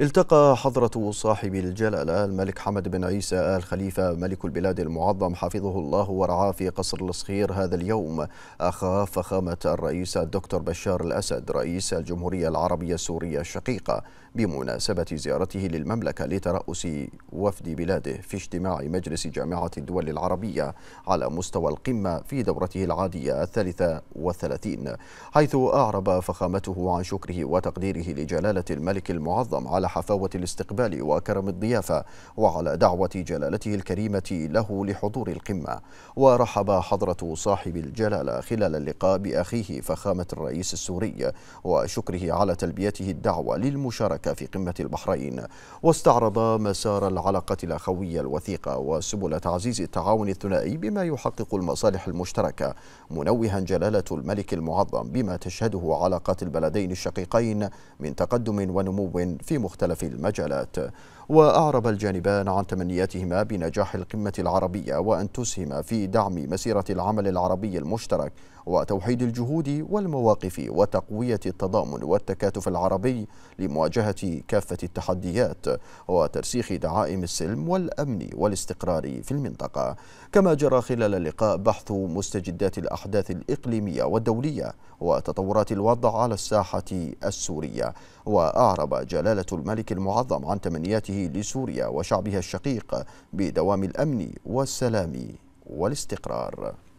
التقى حضرة صاحب الجلالة الملك حمد بن عيسى آل خليفة ملك البلاد المعظم حفظه الله ورعاه في قصر الصخير هذا اليوم أخا فخامة الرئيس الدكتور بشار الأسد رئيس الجمهورية العربية السورية الشقيقة بمناسبة زيارته للمملكة لترأس وفد بلاده في اجتماع مجلس جامعة الدول العربية على مستوى القمة في دورته العادية الثالثة والثلاثين حيث أعرب فخامته عن شكره وتقديره لجلالة الملك المعظم على على حفاوة الاستقبال وكرم الضيافة وعلى دعوة جلالته الكريمة له لحضور القمة ورحب حضرة صاحب الجلالة خلال اللقاء بأخيه فخامة الرئيس السوري وشكره على تلبيته الدعوة للمشاركة في قمة البحرين واستعرض مسار العلاقة الأخوية الوثيقة وسبل تعزيز التعاون الثنائي بما يحقق المصالح المشتركة منوها جلالة الملك المعظم بما تشهده علاقات البلدين الشقيقين من تقدم ونمو في مختلف مختلف المجالات وأعرب الجانبان عن تمنياتهما بنجاح القمة العربية وأن تسهم في دعم مسيرة العمل العربي المشترك وتوحيد الجهود والمواقف وتقوية التضامن والتكاتف العربي لمواجهة كافة التحديات وترسيخ دعائم السلم والأمن والاستقرار في المنطقة كما جرى خلال اللقاء بحث مستجدات الأحداث الإقليمية والدولية وتطورات الوضع على الساحة السورية وأعرب جلالة الملك المعظم عن تمنياته لسوريا وشعبها الشقيق بدوام الأمن والسلام والاستقرار